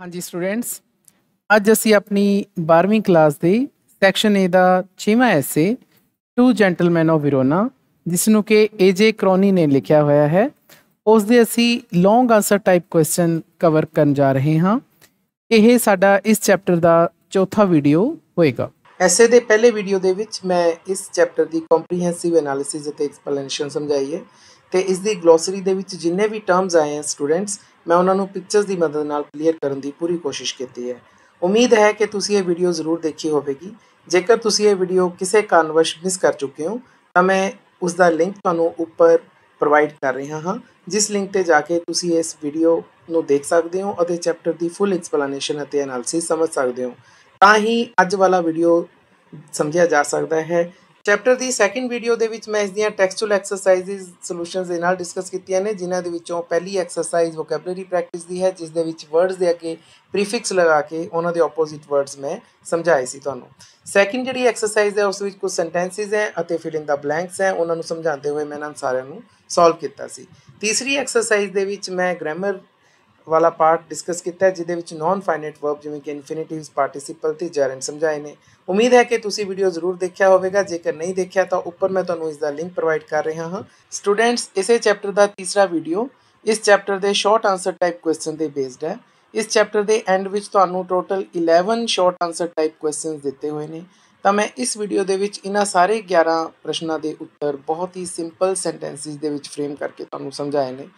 हाँ जी स्टूडेंट्स ਅੱਜ ਅਸੀਂ ਆਪਣੀ 12ਵੀਂ ਕਲਾਸ ਦੇ ਸੈਕਸ਼ਨ A ਦਾ 6ਵਾਂ ਐਸੇ ਟੂ ਜੈਂਟਲਮੈਨ ਆਫ ਵਿਰੋਨਾ ਜਿਸ ਨੂੰ ਕਿ ਏਜੇ ਕ੍ਰੋਨੀ ਨੇ ਲਿਖਿਆ ਹੋਇਆ ਹੈ ਉਸ ਦੇ ਅਸੀਂ long answer type question cover ਕਰਨ ਜਾ ਰਹੇ ਹਾਂ ਇਹ ਸਾਡਾ ਇਸ ਚੈਪਟਰ ਦਾ ਚੌਥਾ ਵੀਡੀਓ ਹੋਏਗਾ ਐਸੇ ਦੇ ਪਹਿਲੇ ਵੀਡੀਓ ਦੇ ਵਿੱਚ ਮੈਂ ਇਸ ਚੈਪਟਰ ਦੀ ਕੰਪਰੀਹੈਂਸਿਵ ਐਨਾਲਿਸਿਸ ਅਤੇ ਐਕਸਪਲੇਨੇਸ਼ਨ ਸਮਝਾਈ ਹੈ ਤੇ ਇਸ ਦੀ ਗਲੋਸਰੀ ਦੇ ਵਿੱਚ ਜਿੰਨੇ ਵੀ ਟਰਮਸ ਆਏ ਹਨ ਸਟੂਡੈਂਟਸ ਮੈਂ ਉਹਨਾਂ ਨੂੰ ਪਿਕਚਰਸ ਦੀ ਮਦਦ ਨਾਲ ਕਲੀਅਰ ਕਰਨ ਦੀ ਪੂਰੀ ਕੋਸ਼ਿਸ਼ ਕੀਤੀ ਹੈ ਉਮੀਦ ਹੈ ਕਿ ਤੁਸੀਂ ਇਹ ਵੀਡੀਓ ਜ਼ਰੂਰ ਦੇਖੀ ਹੋਵੇਗੀ ਜੇਕਰ ਤੁਸੀਂ ਇਹ ਵੀਡੀਓ ਕਿਸੇ ਕਾਰਨਵਸ਼ ਮਿਸ ਕਰ ਚੁੱਕੇ ਹੋ ਤਾਂ ਮੈਂ ਉਸ ਦਾ ਲਿੰਕ ਤੁਹਾਨੂੰ ਉੱਪਰ ਪ੍ਰੋਵਾਈਡ ਕਰ ਰਿਹਾ ਹਾਂ ਜਿਸ ਲਿੰਕ ਤੇ ਜਾ ਕੇ ਤੁਸੀਂ ਇਸ ਵੀਡੀਓ ਨੂੰ ਦੇਖ ਸਕਦੇ ਹੋ ਅਤੇ ਚੈਪਟਰ ਦੀ ਫੁੱਲ ਐਕਸਪਲੇਨੇਸ਼ਨ ਅਤੇ ਐਨਾਲਿਸਿਸ ਸਮਝ ਸਕਦੇ ਹੋ ਤਾਂ ਹੀ ਅੱਜ ਵਾਲਾ ਵੀਡੀਓ ਸਮਝਿਆ ਜਾ ਸਕਦਾ ਹੈ ਚੈਪਟਰ ਦੀ ਸੈਕਿੰਡ ਵੀਡੀਓ ਦੇ ਵਿੱਚ ਮੈਂ ਇਸ ਦੀਆਂ ਟੈਕਸਚੁਅਲ ਐਕਸਰਸਾਈਜ਼ਸ ਸੋਲੂਸ਼ਨਸ ਦੇ ਨਾਲ ਡਿਸਕਸ ਕੀਤੀਆਂ ਨੇ ਜਿਨ੍ਹਾਂ ਦੇ ਵਿੱਚੋਂ ਪਹਿਲੀ ਐਕਸਰਸਾਈਜ਼ ਵੋਕੈਬਲਰੀ ਪ੍ਰੈਕਟਿਸ ਦੀ ਹੈ ਜਿਸ ਦੇ ਵਿੱਚ ਵਰਡਸ ਦੇ ਅੱਗੇ ਪ੍ਰੀਫਿਕਸ ਲਗਾ ਕੇ ਉਹਨਾਂ ਦੇ ਆਪੋਜ਼ਿਟ ਵਰਡਸ ਮੈਂ ਸਮਝਾਏ ਸੀ ਤੁਹਾਨੂੰ ਸੈਕਿੰਡ ਜਿਹੜੀ ਐਕਸਰਸਾਈਜ਼ ਹੈ ਉਸ ਵਿੱਚ ਕੁਝ ਸੈਂਟੈਂਸਿਸ ਹੈ ਅਤੇ ਫਿਲ ਇਨ ਦਾ ਬਲੈਂਕਸ ਹੈ ਉਹਨਾਂ ਨੂੰ ਸਮਝਾਉਂਦੇ ਹੋਏ ਮੈਂ ਇਹਨਾਂ ਸਾਰਿਆਂ ਨੂੰ ਸੋਲਵ ਕੀਤਾ ਸੀ ਤੀਸਰੀ ਐਕਸਰਸਾਈਜ਼ ਦੇ ਵਿੱਚ ਮੈਂ ਗ੍ਰਾਮਰ ਵਾਲਾ ਪਾਰਟ ਡਿਸਕਸ ਕੀਤਾ ਜਿਹਦੇ ਵਿੱਚ ਨਾਨ ਫਾਈਨਾਈਟ ਵਰਬ ਜਿਵੇਂ ਕਿ ਇਨਫਿਨਿਟਿਵਸ ਪਾਰਟਿਸਿਪਲ ਤੇ ਜੈਰੈਂਡ ਸਮਝਾਏ ਨੇ ਉਮੀਦ ਹੈ ਕਿ ਤੁਸੀਂ ਵੀਡੀਓ ਜ਼ਰੂਰ ਦੇਖਿਆ ਹੋਵੇਗਾ ਜੇਕਰ ਨਹੀਂ ਦੇਖਿਆ ਤਾਂ ਉੱਪਰ ਮੈਂ ਤੁਹਾਨੂੰ ਇਸ ਦਾ ਲਿੰਕ ਪ੍ਰੋਵਾਈਡ ਕਰ ਰਿਹਾ ਹਾਂ ਸਟੂਡੈਂਟਸ ਇਸੇ ਚੈਪਟਰ ਦਾ ਤੀਸਰਾ ਵੀਡੀਓ ਇਸ ਚੈਪਟਰ ਦੇ ਸ਼ਾਰਟ ਆਨਸਰ ਟਾਈਪ ਕੁਐਸਚਨ ਤੇ ਬੇਸਡ ਹੈ ਇਸ ਚੈਪਟਰ ਦੇ ਐਂਡ ਵਿੱਚ ਤੁਹਾਨੂੰ total 11 short answer type questions ਦਿੱਤੇ ਹੋਏ ਨੇ ਤਾਂ ਮੈਂ ਇਸ ਵੀਡੀਓ ਦੇ ਵਿੱਚ ਇਹਨਾਂ ਸਾਰੇ 11 ਪ੍ਰਸ਼ਨਾਂ ਦੇ ਉੱਤਰ ਬਹੁਤ ਹੀ ਸਿੰਪਲ ਸੈਂਟੈਂਸਿਸ ਦੇ ਵਿੱਚ ਫਰੇਮ ਕਰਕੇ ਤੁਹਾਨੂੰ ਸਮਝਾਏ ਨੇ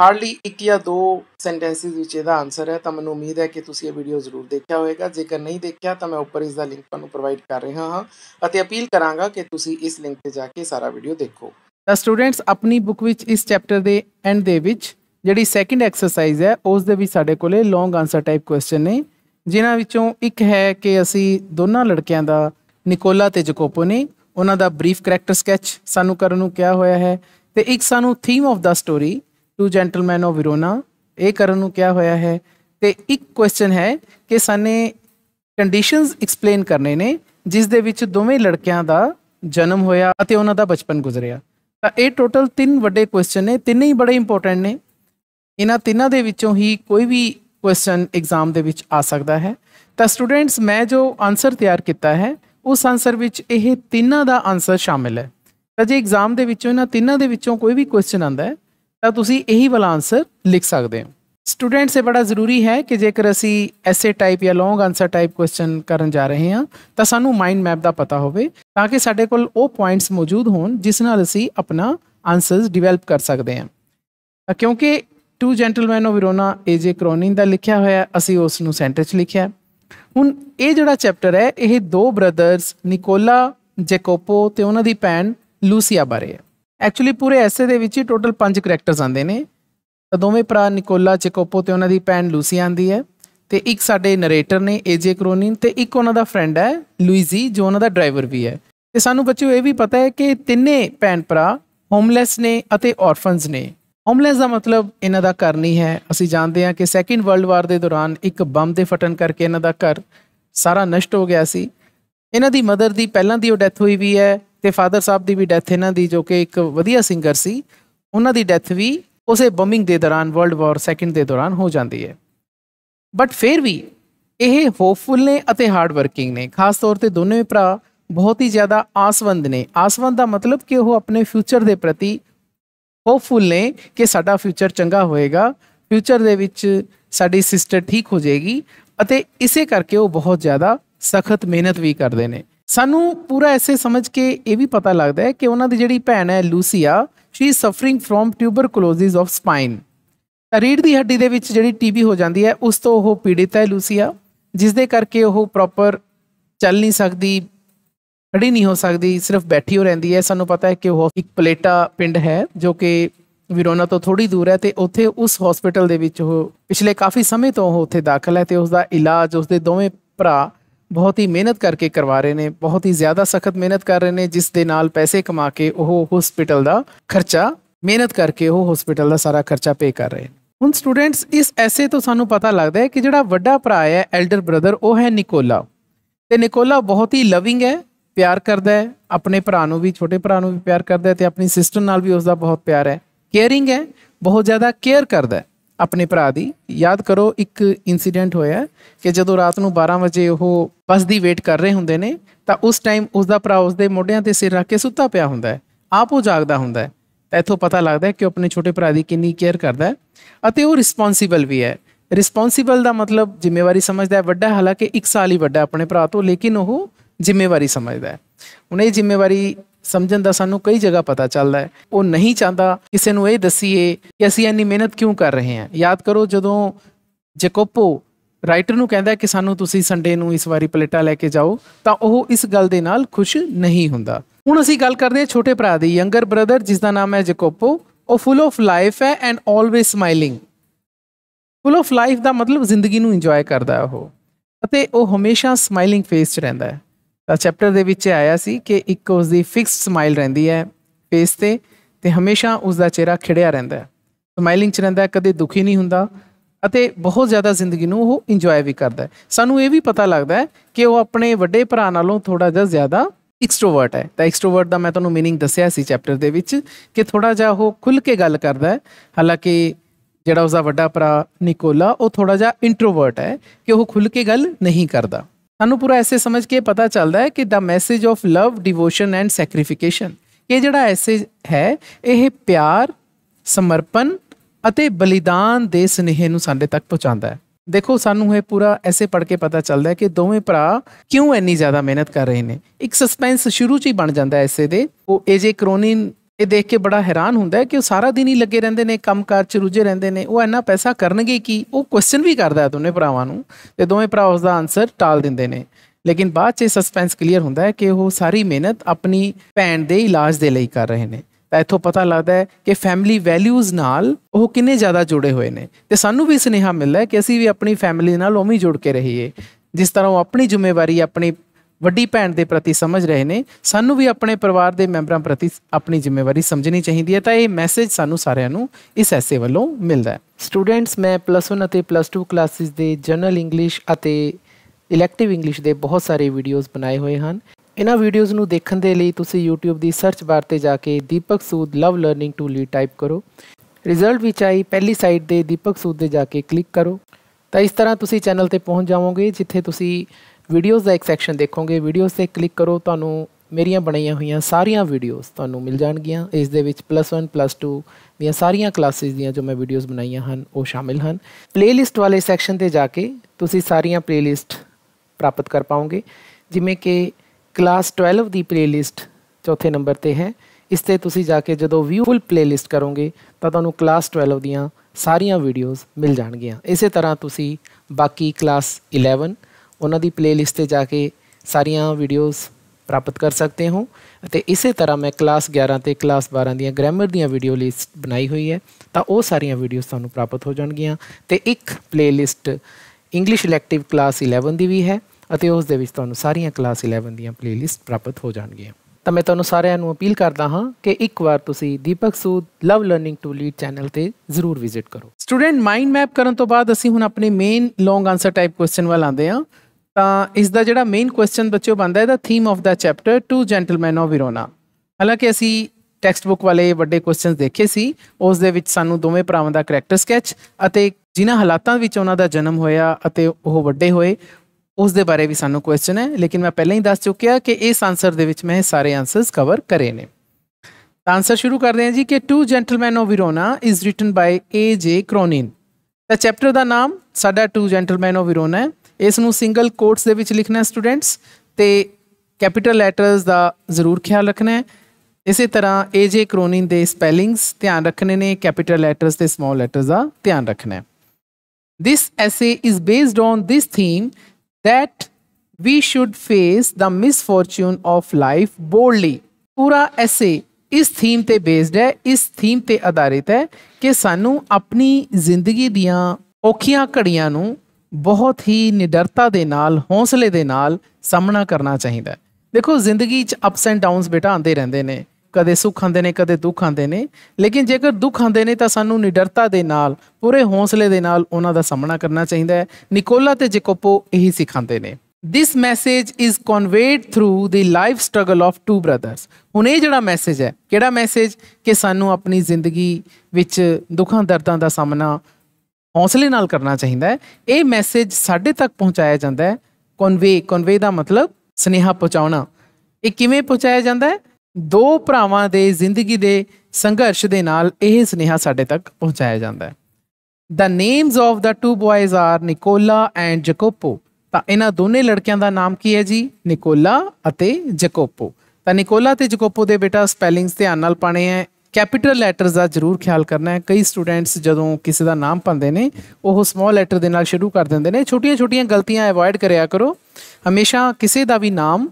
ਹਾਰਡਲੀ ਇੱਕ ਜਾਂ ਦੋ ਸੈਂਟੈਂਸਿਸ ਵਿੱਚ ਇਹਦਾ ਆਨਸਰ ਹੈ ਤਾਂ ਮੈਨੂੰ ਉਮੀਦ ਹੈ ਕਿ ਤੁਸੀਂ ਇਹ ਵੀਡੀਓ ਜ਼ਰੂਰ ਦੇਖਿਆ ਹੋਵੇਗਾ ਜੇਕਰ ਨਹੀਂ ਦੇਖਿਆ ਤਾਂ ਮੈਂ ਉੱਪਰ ਇਸ ਦਾ ਲਿੰਕ ਤੁਹਾਨੂੰ ਪ੍ਰੋਵਾਈਡ ਕਰ ਰਿਹਾ ਹਾਂ ਅਤੇ ਅਪੀਲ ਕਰਾਂਗਾ ਕਿ ਤੁਸੀਂ ਇਸ ਲਿੰਕ ਤੇ ਜਾ ਕੇ ਸਾਰਾ ਵੀਡੀਓ ਦੇਖੋ ਤਾਂ ਸਟੂਡੈਂਟਸ ਆਪਣੀ ਬੁੱਕ ਵਿੱਚ ਇਸ ਚੈਪਟਰ ਦੇ ਐਂਡ ਦੇ ਵਿੱਚ ਜਿਹੜੀ ਸੈਕੰਡ ਐਕਸਰਸਾਈਜ਼ ਹੈ ਉਸ ਦੇ ਵਿੱਚ ਸਾਡੇ ਕੋਲੇ ਲੌਂਗ ਆਨਸਰ ਟਾਈਪ ਕੁਐਸਚਨ ਨੇ ਜਿਨ੍ਹਾਂ ਵਿੱਚੋਂ ਇੱਕ ਹੈ ਕਿ ਅਸੀਂ ਦੋਨਾਂ ਲੜਕਿਆਂ ਦਾ ਨਿਕੋਲਾ ਤੇ ਜਕੋਪੋ ਨੇ ਉਹਨਾਂ ਦਾ ਬਰੀਫ ਕੈਰੈਕਟਰ ਸਕੈਚ ਸਾਨੂੰ ਕਰਨ ਨੂੰ ਕਿਹਾ ਹੋਇਆ ਹੈ ਤੇ ਇੱਕ ਸਾਨੂੰ theme of the story two gentlemen of Verona ਇਹ ਕਰਨ ਨੂੰ ਕਿਹਾ ਹੋਇਆ ਹੈ ਤੇ ਇੱਕ ਕੁਐਸਚਨ ਹੈ ਕਿ ਸਾਨੇ ਕੰਡੀਸ਼ਨਸ ਐਕਸਪਲੇਨ ਕਰਨੇ ਨੇ ਜਿਸ ਦੇ ਵਿੱਚ ਦੋਵੇਂ ਲੜਕਿਆਂ ਦਾ ਜਨਮ ਹੋਇਆ ਅਤੇ ਉਹਨਾਂ ਦਾ ਬਚਪਨ ਗੁਜ਼ਰਿਆ ਤਾਂ ਇਹ ਟੋਟਲ ਤਿੰਨ ਵੱਡੇ ਕੁਐਸਚਨ ਨੇ ਤਿੰਨੇ ਹੀ ਬੜੇ ਇੰਪੋਰਟੈਂਟ ਨੇ ਇਹਨਾਂ ਤਿੰਨਾਂ ਦੇ ਵਿੱਚੋਂ ਹੀ ਕੋਈ ਵੀ ਕੁਐਸਚਨ ਐਗਜ਼ਾਮ ਦੇ ਵਿੱਚ ਆ ਸਕਦਾ ਹੈ ਤਾਂ ਸਟੂਡੈਂਟਸ ਮੈਂ ਜੋ ਆਨਸਰ ਤਿਆਰ ਕੀਤਾ ਹੈ ਉਸ ਆਨਸਰ ਵਿੱਚ ਇਹ ਤਿੰਨਾਂ ਦਾ ਆਨਸਰ ਸ਼ਾਮਿਲ ਹੈ ਤਾਂ ਜੇ ਐਗਜ਼ਾਮ ਦੇ ਵਿੱਚੋਂ ਇਹਨਾਂ ਤਿੰਨਾਂ ਦੇ ਵਿੱਚੋਂ ਕੋਈ ਵੀ ਕੁਐਸਚਨ ਆਂਦਾ ਹੈ ਤਾਂ ਤੁਸੀਂ ਇਹੀ ਵਾਲਾ ਆਨਸਰ ਲਿਖ ਸਕਦੇ ਹੋ ਸਟੂਡੈਂਟ ਸੇ ਬੜਾ ਜ਼ਰੂਰੀ ਹੈ ਕਿ ਜੇਕਰ ਅਸੀਂ ਐਸੇ ਟਾਈਪ ਜਾਂ ਲੌਂਗ ਆਨਸਰ ਟਾਈਪ ਕੁਐਸਚਨ ਕਰਨ ਜਾ ਰਹੇ ਹਾਂ ਤਾਂ ਸਾਨੂੰ ਮਾਈਂਡ ਮੈਪ ਦਾ ਪਤਾ ਹੋਵੇ ਤਾਂ ਕਿ ਸਾਡੇ ਕੋਲ ਉਹ ਪੁਆਇੰਟਸ ਮੌਜੂਦ ਹੋਣ ਜਿਸ ਨਾਲ ਅਸੀਂ ਆਪਣਾ ਆਨਸਰਸ ਡਿਵੈਲਪ ਕਰ ਸਕਦੇ ਹਾਂ ਕਿਉਂਕਿ two gentlemen of Verona A J Cronin ਦਾ ਲਿਖਿਆ ਹੋਇਆ ਅਸੀਂ ਉਸ ਨੂੰ ਸੈਂਟੈਂਸ ਲਿਖਿਆ ਹੁਣ ਇਹ ਜਿਹੜਾ ਚੈਪਟਰ ਹੈ ਇਹ ਦੋ ਬ੍ਰਦਰਸ ਨਿਕੋਲਾ ਜੈਕੋਪੋ ਤੇ ਉਹਨਾਂ ਦੀ ਭੈਣ ਲੂਸੀਆ ਬਾਰੇ ਹੈ ਐਕਚੁਅਲੀ ਪੂਰੇ ਐਸੇ ਦੇ ਵਿੱਚ ਹੀ ਟੋਟਲ 5 ਕੈਰੈਕਟਰਸ ਆਉਂਦੇ ਨੇ ਤਾਂ ਦੋਵੇਂ ਭਰਾ ਨਿਕੋਲਾ ਚੇਕੋਪੋ ਤੇ ਉਹਨਾਂ ਦੀ ਭੈਣ ਲੂਸੀ ਆਂਦੀ ਹੈ ਤੇ ਇੱਕ ਸਾਡੇ ਨਰੇਟਰ ਨੇ ਏਜੇ ਕਰੋਨਿਨ ਤੇ ਇੱਕ ਉਹਨਾਂ ਦਾ ਫਰੈਂਡ ਹੈ ਲੂਈਜ਼ੀ ਜੋ ਉਹਨਾਂ ਦਾ ਡਰਾਈਵਰ ਵੀ ਹੈ ਤੇ ਸਾਨੂੰ ਬੱਚਿਓ ਇਹ ਵੀ ਪਤਾ ਹੈ ਕਿ ਤਿੰਨੇ ਭੈਣ ਭਰਾ ਹੋਮਲੈਸ ਨੇ ਅਤੇ ਔਰਫਨਸ ਨੇ ਹੋਮਲੈਸ ਦਾ ਮਤਲਬ ਇਹਨਾਂ ਦਾ ਘਰ ਨਹੀਂ ਹੈ ਅਸੀਂ ਜਾਣਦੇ ਹਾਂ ਕਿ ਸੈਕਿੰਡ ਵਰਲਡ ਵਾਰ ਦੇ ਦੌਰਾਨ ਇੱਕ ਬੰਬ ਦੇ ਫਟਣ ਕਰਕੇ ਇਹਨਾਂ ਦਾ ਘਰ ਸਾਰਾ ਨਸ਼ਟ ਹੋ ਗਿਆ ਸੀ ਇਹਨਾਂ ਦੀ ਮਦਰ ਦੀ ਪਹਿਲਾਂ ਦੀ ਉਹ ਡੈਥ ਹੋਈ ਵੀ ਹੈ ਤੇ ਫਾਦਰ ਸਾਹਿਬ ਦੀ ਵੀ ਡੈਥ ਇਹਨਾਂ ਦੀ ਜੋ ਕਿ ਇੱਕ ਵਧੀਆ ਸਿੰਗਰ ਸੀ ਉਹਨਾਂ ਦੀ ਡੈਥ ਵੀ ਉਸੇ ਬੰਬਿੰਗ ਦੇ ਦੌਰਾਨ ਵਰਲਡ ਵਾਰ ਸੈਕੰਡ ਦੇ ਦੌਰਾਨ ਹੋ ਜਾਂਦੀ ਹੈ ਬਟ ਫਿਰ ਵੀ ਇਹ ਹੋਪਫੁਲ ਨੇ ਅਤੇ ਹਾਰਡ ਵਰਕਿੰਗ ਨੇ ਖਾਸ ਤੌਰ ਤੇ ਦੋਨੇ ਭਰਾ ਬਹੁਤ ਹੀ ਜ਼ਿਆਦਾ ਆਸਵੰਦ ਨੇ ਆਸਵੰਦ ਦਾ ਮਤਲਬ ਕਿ ਉਹ ਆਪਣੇ ਫਿਊਚਰ ਦੇ ਪ੍ਰਤੀ ਹੋਪਫੁਲ ਨੇ ਕਿ ਸਾਡਾ ਫਿਊਚਰ ਚੰਗਾ ਹੋਏਗਾ ਫਿਊਚਰ ਦੇ ਵਿੱਚ ਸਾਡੀ ਸਿਸਟਰ ਠੀਕ ਹੋ ਜਾਏਗੀ ਅਤੇ ਇਸੇ ਕਰਕੇ ਉਹ ਬਹੁਤ ਜ਼ਿਆਦਾ ਸਖਤ ਮਿਹਨਤ ਵੀ ਕਰਦੇ ਨੇ ਸਾਨੂੰ ਪੂਰਾ ਐਸੇ ਸਮਝ ਕੇ ਇਹ ਵੀ ਪਤਾ ਲੱਗਦਾ ਹੈ ਕਿ ਉਹਨਾਂ ਦੀ ਜਿਹੜੀ ਭੈਣ ਹੈ Lucia she is suffering from tuberculosis of spine ਰੀੜ ਦੀ ਹੱਡੀ ਦੇ ਵਿੱਚ ਜਿਹੜੀ ਟੀਬੀ ਹੋ ਜਾਂਦੀ ਹੈ ਉਸ ਤੋਂ ਉਹ ਪੀੜਿਤ ਹੈ ਲੂਸੀਆ ਜਿਸ ਦੇ ਕਰਕੇ ਉਹ ਪ੍ਰੋਪਰ ਚੱਲ ਨਹੀਂ ਸਕਦੀ ਖੜੀ ਨਹੀਂ ਹੋ ਸਕਦੀ ਸਿਰਫ ਬੈਠੀ ਹੋ ਰਹਿੰਦੀ ਹੈ ਸਾਨੂੰ ਪਤਾ ਹੈ ਕਿ ਉਹ ਇੱਕ ਪਲੇਟਾ ਪਿੰਡ ਹੈ ਜੋ ਕਿ ਵਿਰੋਨਾ ਤੋਂ ਥੋੜੀ ਦੂਰ ਹੈ ਤੇ ਉੱਥੇ ਉਸ ਹਸਪੀਟਲ ਦੇ ਵਿੱਚ ਉਹ ਪਿਛਲੇ ਕਾਫੀ ਸਮੇਂ ਤੋਂ ਉਹ ਉੱਥੇ ਦਾਖਲ ਹੈ ਤੇ ਉਸ ਦਾ ਇਲਾਜ ਉਸ ਦੇ ਦੋਵੇਂ ਭਰਾ ਬਹੁਤ ਹੀ ਮਿਹਨਤ ਕਰਕੇ ਕਰਵਾ ਰਹੇ ਨੇ ਬਹੁਤ ਹੀ ਜ਼ਿਆਦਾ ਸਖਤ ਮਿਹਨਤ ਕਰ ਰਹੇ ਨੇ ਜਿਸ ਦੇ ਨਾਲ ਪੈਸੇ ਕਮਾ ਕੇ ਉਹ ਹਸਪੀਟਲ ਦਾ ਖਰਚਾ ਮਿਹਨਤ ਕਰਕੇ ਉਹ ਹਸਪੀਟਲ ਦਾ ਸਾਰਾ ਖਰਚਾ ਪੇ ਕਰ ਰਹੇ ਨੇ ਹੁਣ ਸਟੂਡੈਂਟਸ ਇਸ ਐਸੇ ਤੋਂ ਸਾਨੂੰ ਪਤਾ ਲੱਗਦਾ ਹੈ ਕਿ ਜਿਹੜਾ ਵੱਡਾ ਭਰਾ ਹੈ ਐਲਡਰ ਬ੍ਰਦਰ ਉਹ ਹੈ ਨਿਕੋਲਾ ਤੇ ਨਿਕੋਲਾ ਬਹੁਤ ਹੀ ਲਵਿੰਗ ਹੈ ਪਿਆਰ ਕਰਦਾ ਹੈ ਆਪਣੇ ਭਰਾ ਨੂੰ ਵੀ ਛੋਟੇ ਭਰਾ ਨੂੰ ਵੀ ਪਿਆਰ ਕਰਦਾ ਹੈ ਤੇ ਆਪਣੀ ਸਿਸਟਰ ਨਾਲ ਵੀ ਉਸ ਦਾ ਬਹੁਤ ਪਿਆਰ ਹੈ ਕੇਅਰਿੰਗ ਹੈ ਬਹੁਤ ਜ਼ਿਆਦਾ ਕੇਅਰ ਕਰਦਾ ਹੈ ਆਪਣੇ ਭਰਾ ਦੀ ਯਾਦ ਕਰੋ ਇੱਕ ਇਨਸੀਡੈਂਟ ਹੋਇਆ ਕਿ ਜਦੋਂ ਰਾਤ ਨੂੰ 12 ਵਜੇ ਉਹ ਬੱਸ ਦੀ ਵੇਟ ਕਰ ਰਹੇ ਹੁੰਦੇ ਨੇ ਤਾਂ ਉਸ ਟਾਈਮ ਉਸ ਦਾ ਭਰਾ ਉਸ ਦੇ ਮੋਢਿਆਂ ਤੇ ਸਿਰ ਰੱਖ ਕੇ ਸੁੱਤਾ ਪਿਆ ਹੁੰਦਾ ਹੈ ਆਪ ਉਹ ਜਾਗਦਾ ਹੁੰਦਾ ਹੈ ਤਾਂ ਇਥੋਂ ਪਤਾ ਲੱਗਦਾ ਹੈ ਕਿ ਉਹ ਆਪਣੇ ਛੋਟੇ ਭਰਾ ਦੀ ਕਿੰਨੀ ਕੇਅਰ ਕਰਦਾ ਹੈ ਅਤੇ ਉਹ ਰਿਸਪੌਂਸਿਬਲ ਵੀ ਹੈ ਰਿਸਪੌਂਸਿਬਲ ਦਾ ਮਤਲਬ ਜ਼ਿੰਮੇਵਾਰੀ ਸਮਝਦਾ ਹੈ ਵੱਡਾ ਹਾਲਾਂਕਿ 1 ਸਾਲ ਹੀ ਵੱਡਾ ਆਪਣੇ ਭਰਾ ਤੋਂ ਲੇਕਿਨ ਉਹ ਜ਼ਿੰਮੇਵਾਰੀ ਸਮਝਦਾ ਹੈ ਉਹਨੇ ਇਹ ਜ਼ਿੰਮੇਵਾਰੀ ਸਮਝਣ ਦਾ ਸਾਨੂੰ ਕਈ ਜਗ੍ਹਾ ਪਤਾ ਚੱਲਦਾ ਹੈ ਉਹ ਨਹੀਂ ਚਾਹੁੰਦਾ ਕਿਸੇ ਨੂੰ ਇਹ ਦਸੀਏ ਕਿ ਅਸੀਂ ਇੰਨੀ ਮਿਹਨਤ ਕਿਉਂ ਕਰ ਰਹੇ ਹਾਂ ਯਾਦ ਕਰੋ ਜਦੋਂ ਜੈਕੋਪੋ ਰਾਈਟਰ ਨੂੰ ਕਹਿੰਦਾ ਕਿ ਸਾਨੂੰ ਤੁਸੀਂ ਸੰਡੇ ਨੂੰ ਇਸ ਵਾਰੀ ਪਲੇਟਾ ਲੈ ਕੇ ਜਾਓ ਤਾਂ ਉਹ ਇਸ ਗੱਲ ਦੇ ਨਾਲ ਖੁਸ਼ ਨਹੀਂ ਹੁੰਦਾ ਹੁਣ ਅਸੀਂ ਗੱਲ ਕਰਦੇ ਹਾਂ ਛੋਟੇ ਭਰਾ ਦੀ ਯੰਗਰ ਬ੍ਰਦਰ ਜਿਸ ਦਾ ਨਾਮ ਹੈ ਜੈਕੋਪੋ ਉਹ ਫੁੱਲ ਆਫ ਲਾਈਫ ਹੈ and always smiling full of life ਦਾ ਮਤਲਬ ਜ਼ਿੰਦਗੀ ਨੂੰ ਇੰਜੋਏ ਕਰਦਾ ਹੈ ਉਹ ਅਤੇ ਉਹ ਹਮੇਸ਼ਾ ਸਮਾਈਲਿੰਗ ਫੇਸ 'ਚ ਰਹਿੰਦਾ ਹੈ ਚੈਪਟਰ ਦੇ ਵਿੱਚ ਆਇਆ ਸੀ ਕਿ ਇੱਕ ਉਸ ਦੀ ਫਿਕਸਡ ਸਮਾਈਲ ਰਹਿੰਦੀ ਹੈ ਫੇਸ ਤੇ ਤੇ ਹਮੇਸ਼ਾ ਉਸ ਦਾ ਚਿਹਰਾ ਖਿੜਿਆ ਰਹਿੰਦਾ ਹੈ ਸਮਾਈਲਿੰਗ ਚ ਰਹਿੰਦਾ ਕਦੇ ਦੁਖੀ ਨਹੀਂ ਹੁੰਦਾ ਅਤੇ ਬਹੁਤ ਜ਼ਿਆਦਾ ਜ਼ਿੰਦਗੀ ਨੂੰ ਉਹ ਇੰਜੋਏ ਵੀ ਕਰਦਾ ਹੈ ਸਾਨੂੰ ਇਹ ਵੀ ਪਤਾ ਲੱਗਦਾ ਹੈ ਕਿ ਉਹ ਆਪਣੇ ਵੱਡੇ ਭਰਾ ਨਾਲੋਂ ਥੋੜਾ ਜਿਹਾ ਜ਼ਿਆਦਾ ਐਕਸਟ੍ਰੋਵਰਟ ਹੈ ਤਾਂ ਐਕਸਟ੍ਰੋਵਰਟ ਦਾ ਮੈਂ ਤੁਹਾਨੂੰ मीनिंग ਦੱਸਿਆ ਸੀ ਚੈਪਟਰ ਦੇ ਵਿੱਚ ਕਿ ਥੋੜਾ ਜਿਹਾ ਉਹ ਖੁੱਲ ਕੇ ਗੱਲ ਕਰਦਾ ਹੈ ਹਾਲਾਂਕਿ ਜਿਹੜਾ ਉਸ ਦਾ ਵੱਡਾ ਭਰਾ ਨਿਕੋਲਾ ਉਹ ਥੋੜਾ ਜਿਹਾ ਇੰਟਰੋਵਰਟ ਹੈ ਕਿ ਉਹ ਖੁੱਲ ਕੇ ਗੱਲ ਨਹੀਂ ਕਰਦਾ ਸਾਨੂੰ ਪੂਰਾ ਐਸੇ ਸਮਝ ਕੇ ਪਤਾ ਚੱਲਦਾ ਹੈ ਕਿ the message of love devotion and sacrification ਇਹ ਜਿਹੜਾ ਐਸੇ ਹੈ ਇਹ ਪਿਆਰ ਸਮਰਪਣ ਅਤੇ ਬਲੀਦਾਨ ਦੇ ਸਨੇਹ ਨੂੰ ਸਾਡੇ ਤੱਕ ਪਹੁੰਚਾਉਂਦਾ ਹੈ ਦੇਖੋ ਸਾਨੂੰ ਇਹ ਪੂਰਾ ਐਸੇ ਪੜ ਕੇ ਪਤਾ ਚੱਲਦਾ ਹੈ ਕਿ ਦੋਵੇਂ ਭਰਾ ਕਿਉਂ ਇੰਨੀ ਜ਼ਿਆਦਾ ਮਿਹਨਤ ਕਰ ਰਹੇ ਨੇ ਇੱਕ ਸਸਪੈਂਸ ਸ਼ੁਰੂ 'ਚ ਹੀ ਬਣ ਜਾਂਦਾ ਐਸੇ ਦੇ ਉਹ ਏਜੇ ਕਰੋਨਿਨ ਇਹ ਦੇਖ ਕੇ ਬੜਾ ਹੈਰਾਨ ਹੁੰਦਾ ਕਿ ਉਹ ਸਾਰਾ ਦਿਨ ਹੀ ਲੱਗੇ ਰਹਿੰਦੇ ਨੇ ਕੰਮਕਾਰ ਚ ਰੁੱਝੇ ਰਹਿੰਦੇ ਨੇ ਉਹ ਇੰਨਾ ਪੈਸਾ ਕਰਨਗੇ ਕੀ ਉਹ ਕੁਐਸਚਨ ਵੀ ਕਰਦਾ ਹੈ ਦੋਨੇ ਭਰਾਵਾਂ ਨੂੰ ਤੇ ਦੋਵੇਂ ਭਰਾ ਉਸ ਦਾ ਆਨਸਰ ਟਾਲ ਦਿੰਦੇ ਨੇ ਲੇਕਿਨ ਬਾਅਦ 'ਚ ਸਸਪੈਂਸ ਕਲੀਅਰ ਹੁੰਦਾ ਹੈ ਕਿ ਉਹ ਸਾਰੀ ਮਿਹਨਤ ਆਪਣੀ ਭੈਣ ਦੇ ਇਲਾਜ ਦੇ ਲਈ ਕਰ ਰਹੇ ਨੇ ਤਾਂ ਇਥੋਂ ਪਤਾ ਲੱਗਦਾ ਹੈ ਕਿ ਫੈਮਿਲੀ ਵੈਲਿਊਜ਼ ਨਾਲ ਉਹ ਕਿੰਨੇ ਜ਼ਿਆਦਾ ਜੁੜੇ ਹੋਏ ਨੇ ਤੇ ਸਾਨੂੰ ਵੀ ਸੁਨੇਹਾ ਮਿਲਦਾ ਹੈ ਕਿ ਅਸੀਂ ਵੀ ਆਪਣੀ ਫੈਮਿਲੀ ਨਾਲ ਉਵੇਂ ਜੁੜ ਕੇ ਰਹੀਏ ਜਿਸ ਤਰ੍ਹਾਂ ਉਹ ਆਪਣੀ ਜ਼ਿੰਮੇਵਾਰੀ ਆਪਣੀ ਵੱਡੀ ਭੈਣ ਦੇ ਪ੍ਰਤੀ ਸਮਝ ਰਹੇ ਨੇ ਸਾਨੂੰ ਵੀ ਆਪਣੇ ਪਰਿਵਾਰ ਦੇ ਮੈਂਬਰਾਂ ਪ੍ਰਤੀ ਆਪਣੀ ਜ਼ਿੰਮੇਵਾਰੀ ਸਮਝਣੀ ਚਾਹੀਦੀ ਹੈ ਤਾਂ ਇਹ ਮੈਸੇਜ ਸਾਨੂੰ ਸਾਰਿਆਂ ਨੂੰ ਇਸ ਐਸੇ ਵੱਲੋਂ ਮਿਲਦਾ ਹੈ ਸਟੂਡੈਂਟਸ ਮੈਂ ਪਲੱਸ 1 ਅਤੇ ਪਲੱਸ 2 ਕਲਾਸਿਸ ਦੇ ਜਨਰਲ ਇੰਗਲਿਸ਼ ਅਤੇ ਇਲੈਕਟਿਵ ਇੰਗਲਿਸ਼ ਦੇ ਬਹੁਤ ਸਾਰੇ ਵੀਡੀਓਜ਼ ਬਣਾਏ ਹੋਏ ਹਨ ਇਹਨਾਂ ਵੀਡੀਓਜ਼ ਨੂੰ ਦੇਖਣ ਦੇ ਲਈ ਤੁਸੀਂ YouTube ਦੀ ਸਰਚ ਬਾਰ ਤੇ ਜਾ ਕੇ Deepak Sood love learning to lead type ਕਰੋ ਰਿਜ਼ਲਟ ਵਿੱਚ ਆਈ ਪਹਿਲੀ ਸਾਈਟ ਦੇ ਦੀਪਕ ਸੂਦ ਦੇ ਜਾ ਕੇ ਕਲਿੱਕ ਕਰੋ ਤਾਂ ਇਸ ਤਰ੍ਹਾਂ ਤੁਸੀਂ ਚੈਨਲ ਤੇ ਪਹੁੰਚ ਜਾਵੋਗੇ ਜਿੱਥੇ ਤੁਸੀਂ ਵੀਡੀਓਜ਼ ਦਾ ਇੱਕ ਸੈਕਸ਼ਨ ਦੇਖੋਗੇ ਵੀਡੀਓਜ਼ ਤੇ ਕਲਿੱਕ ਕਰੋ ਤੁਹਾਨੂੰ ਮੇਰੀਆਂ ਬਣਾਈਆਂ ਹੋਈਆਂ ਸਾਰੀਆਂ ਵੀਡੀਓਜ਼ ਤੁਹਾਨੂੰ ਮਿਲ ਜਾਣਗੀਆਂ ਇਸ ਦੇ ਵਿੱਚ +1 +2 ਦੀਆਂ ਸਾਰੀਆਂ ਕਲਾਸਿਸ ਦੀਆਂ ਜੋ ਮੈਂ ਵੀਡੀਓਜ਼ ਬਣਾਈਆਂ ਹਨ ਉਹ ਸ਼ਾਮਿਲ ਹਨ ਪਲੇਲਿਸਟ ਵਾਲੇ ਸੈਕਸ਼ਨ ਤੇ ਜਾ ਕੇ ਤੁਸੀਂ ਸਾਰੀਆਂ ਪਲੇਲਿਸਟ ਪ੍ਰਾਪਤ ਕਰ ਪਾਓਗੇ ਜਿਵੇਂ ਕਿ ਕਲਾਸ 12 ਦੀ ਪਲੇਲਿਸਟ ਚੌਥੇ ਨੰਬਰ ਤੇ ਹੈ ਇਸ ਤੇ ਤੁਸੀਂ ਜਾ ਕੇ ਜਦੋਂ ਵਿਊ ਫੁੱਲ ਪਲੇਲਿਸਟ ਕਰੋਗੇ ਤਾਂ ਤੁਹਾਨੂੰ ਕਲਾਸ 12 ਦੀਆਂ ਸਾਰੀਆਂ ਵੀਡੀਓਜ਼ ਮਿਲ ਜਾਣਗੀਆਂ ਇਸੇ ਤਰ੍ਹਾਂ ਤੁਸੀਂ ਬਾਕੀ ਕਲਾਸ 11 ਉਹਨਾਂ ਦੀ ਪਲੇਲਿਸਟ ਤੇ ਜਾ ਕੇ ਸਾਰੀਆਂ ਵੀਡੀਓਜ਼ ਪ੍ਰਾਪਤ ਕਰ ਸਕਦੇ ਹੋ ਅਤੇ ਇਸੇ ਤਰ੍ਹਾਂ ਮੈਂ ਕਲਾਸ 11 ਤੇ ਕਲਾਸ 12 ਦੀਆਂ ਗ੍ਰਾਮਰ ਦੀਆਂ ਵੀਡੀਓ ਲਿਸਟ ਬਣਾਈ ਹੋਈ ਹੈ ਤਾਂ ਉਹ ਸਾਰੀਆਂ ਵੀਡੀਓਜ਼ ਤੁਹਾਨੂੰ ਪ੍ਰਾਪਤ ਹੋ ਜਾਣਗੀਆਂ ਤੇ ਇੱਕ ਪਲੇਲਿਸਟ ਇੰਗਲਿਸ਼ ਇਲੈਕਟਿਵ ਕਲਾਸ 11 ਦੀ ਵੀ ਹੈ ਅਤੇ ਉਸ ਦੇ ਵਿੱਚ ਤੁਹਾਨੂੰ ਸਾਰੀਆਂ ਕਲਾਸ 11 ਦੀਆਂ ਪਲੇਲਿਸਟ ਪ੍ਰਾਪਤ ਹੋ ਜਾਣਗੀਆਂ ਤਾਂ ਮੈਂ ਤੁਹਾਨੂੰ ਸਾਰਿਆਂ ਨੂੰ ਅਪੀਲ ਕਰਦਾ ਹਾਂ ਕਿ ਇੱਕ ਵਾਰ ਤੁਸੀਂ Deepak Sood love learning to lead channel ਤੇ ਜ਼ਰੂਰ ਵਿਜ਼ਿਟ ਕਰੋ ਸਟੂਡੈਂਟ ਮਾਈਂਡ ਮੈਪ ਕਰਨ ਤੋਂ ਬਾਅਦ ਅਸੀਂ ਹੁਣ ਆਪਣੇ main long answer type question ਵੱਲ ਆਉਂਦੇ ਹਾਂ ਤਾਂ ਇਸ ਦਾ ਜਿਹੜਾ ਮੇਨ ਕੁਐਸਚਨ ਬੱਚਿਓ ਬੰਦਾ ਇਹਦਾ theme of the chapter two gentlemen of Verona ਹਾਲਾਂਕਿ ਅਸੀਂ ਟੈਕਸਟ ਬੁੱਕ ਵਾਲੇ ਵੱਡੇ ਕੁਐਸਚਨਸ ਦੇਖੇ ਸੀ ਉਸ ਦੇ ਵਿੱਚ ਸਾਨੂੰ ਦੋਵੇਂ ਭਰਾਵਾਂ ਦਾ ਕੈਰੈਕਟਰ ਸਕੈਚ ਅਤੇ ਜਿਨ੍ਹਾਂ ਹਾਲਾਤਾਂ ਵਿੱਚ ਉਹਨਾਂ ਦਾ ਜਨਮ ਹੋਇਆ ਅਤੇ ਉਹ ਵੱਡੇ ਹੋਏ ਉਸ ਦੇ ਬਾਰੇ ਵੀ ਸਾਨੂੰ ਕੁਐਸਚਨ ਹੈ ਲੇਕਿਨ ਮੈਂ ਪਹਿਲਾਂ ਹੀ ਦੱਸ ਚੁੱਕਿਆ ਕਿ ਇਸ ਆਨਸਰ ਦੇ ਵਿੱਚ ਮੈਂ ਸਾਰੇ ਆਨਸਰਸ ਕਵਰ ਕਰੇ ਨੇ ਤਾਂ ਆਨਸਰ ਸ਼ੁਰੂ ਕਰਦੇ ਹਾਂ ਜੀ ਕਿ two gentlemen of Verona is written by A J Cronin ਤਾਂ ਚੈਪਟਰ ਦਾ ਨਾਮ ਸਾਡਾ ਟੂ ਜੈਂਟਲਮੈਨ ਆਫ ਵਿਰੋਨਾ ਹੈ ਇਸ ਨੂੰ ਸਿੰਗਲ ਕੋਟਸ ਦੇ ਵਿੱਚ ਲਿਖਣਾ ਸਟੂਡੈਂਟਸ ਤੇ ਕੈਪੀਟਲ ਲੈਟਰਸ ਦਾ ਜ਼ਰੂਰ ਖਿਆਲ ਰੱਖਣਾ ਹੈ ਇਸੇ ਤਰ੍ਹਾਂ ਏਜੇ ਕ੍ਰੋਨਿਨ ਦੇ ਸਪੈਲਿੰਗਸ ਧਿਆਨ ਰੱਖਣੇ ਨੇ ਕੈਪੀਟਲ ਲੈਟਰਸ ਤੇ ਸਮਾਲ ਲੈਟਰਸ ਦਾ ਧਿਆਨ ਰੱਖਣਾ ਹੈ this essay is based on this theme that we should face the misfortune of life boldly ਪੂਰਾ ਐਸੇ ਇਸ ਥੀਮ ਤੇ ਬੇਸਡ ਹੈ ਇਸ ਥੀਮ ਤੇ ਆਧਾਰਿਤ ਹੈ ਕਿ ਸਾਨੂੰ ਆਪਣੀ ਜ਼ਿੰਦਗੀ ਦੀਆਂ ਔਖੀਆਂ ਘੜੀਆਂ ਨੂੰ ਬਹੁਤ ਹੀ ਨਿਡਰਤਾ ਦੇ ਨਾਲ ਹੌਸਲੇ ਦੇ ਨਾਲ ਸਾਹਮਣਾ ਕਰਨਾ ਚਾਹੀਦਾ ਹੈ ਦੇਖੋ ਜ਼ਿੰਦਗੀ 'ਚ ਅਪਸ ਐਂਡ ਡਾਊਨਸ ਬੇਟਾ ਆਉਂਦੇ ਰਹਿੰਦੇ ਨੇ ਕਦੇ ਸੁੱਖ ਆਉਂਦੇ ਨੇ ਕਦੇ ਦੁੱਖ ਆਉਂਦੇ ਨੇ ਲੇਕਿਨ ਜੇਕਰ ਦੁੱਖ ਆਉਂਦੇ ਨੇ ਤਾਂ ਸਾਨੂੰ ਨਿਡਰਤਾ ਦੇ ਨਾਲ ਪੂਰੇ ਹੌਸਲੇ ਦੇ ਨਾਲ ਉਹਨਾਂ ਦਾ ਸਾਹਮਣਾ ਕਰਨਾ ਚਾਹੀਦਾ ਹੈ ਨਿਕੋਲਾ ਤੇ ਜੇਕੋਪੋ ਇਹੀ ਸਿਖਾਉਂਦੇ ਨੇ this message is conveyed through the life struggle of two brothers ਹੁਣ ਇਹ ਜਿਹੜਾ ਮੈਸੇਜ ਹੈ ਕਿਹੜਾ ਮੈਸੇਜ ਕਿ ਸਾਨੂੰ ਆਪਣੀ ਜ਼ਿੰਦਗੀ ਵਿੱਚ ਦੁੱਖਾਂ ਦਰਦਾਂ ਦਾ ਸਾਹਮਣਾ ਹੌਸਲੇ ਨਾਲ ਕਰਨਾ ਚਾਹੀਦਾ ਹੈ ਇਹ ਮੈਸੇਜ ਸਾਡੇ ਤੱਕ ਪਹੁੰਚਾਇਆ ਜਾਂਦਾ ਹੈ ਕਨਵੇ ਕਨਵੇ ਦਾ ਮਤਲਬ ਸਨੇਹਾ ਪਹੁੰਚਾਉਣਾ ਇਹ ਕਿਵੇਂ ਪਹੁੰਚਾਇਆ ਜਾਂਦਾ ਹੈ ਦੋ ਭਰਾਵਾਂ ਦੇ ਜ਼ਿੰਦਗੀ ਦੇ ਸੰਘਰਸ਼ ਦੇ ਨਾਲ ਇਹ ਸਨੇਹਾ ਸਾਡੇ ਤੱਕ ਪਹੁੰਚਾਇਆ ਜਾਂਦਾ ਹੈ the names of the two boys are Nicola and Jacopo ਤਾਂ ਇਹਨਾਂ ਦੋਨੇ ਲੜਕਿਆਂ ਦਾ ਨਾਮ ਕੀ ਹੈ ਜੀ ਨਿਕੋਲਾ ਅਤੇ ਜੈਕੋਪੋ ਤਾਂ ਨਿਕੋਲਾ ਤੇ ਜੈਕੋਪੋ ਦੇ ਬੇਟਾ ਸਪੈਲਿੰਗਸ ਧਿਆਨ ਨਾਲ ਪਾਣੇ ਹੈ ਕੈਪੀਟਲ ਲੈਟਰਸ ਦਾ ਜ਼ਰੂਰ ਖਿਆਲ ਕਰਨਾ ਹੈ ਕਈ ਸਟੂਡੈਂਟਸ ਜਦੋਂ ਕਿਸੇ ਦਾ ਨਾਮ ਪਾਉਂਦੇ ਨੇ ਉਹ ਸਮਾਲ ਲੈਟਰ ਦੇ ਨਾਲ ਸ਼ੁਰੂ ਕਰ ਦਿੰਦੇ ਨੇ ਛੋਟੀਆਂ-ਛੋਟੀਆਂ ਗਲਤੀਆਂ ਅਵੋਇਡ ਕਰਿਆ ਕਰੋ ਹਮੇਸ਼ਾ ਕਿਸੇ ਦਾ ਵੀ ਨਾਮ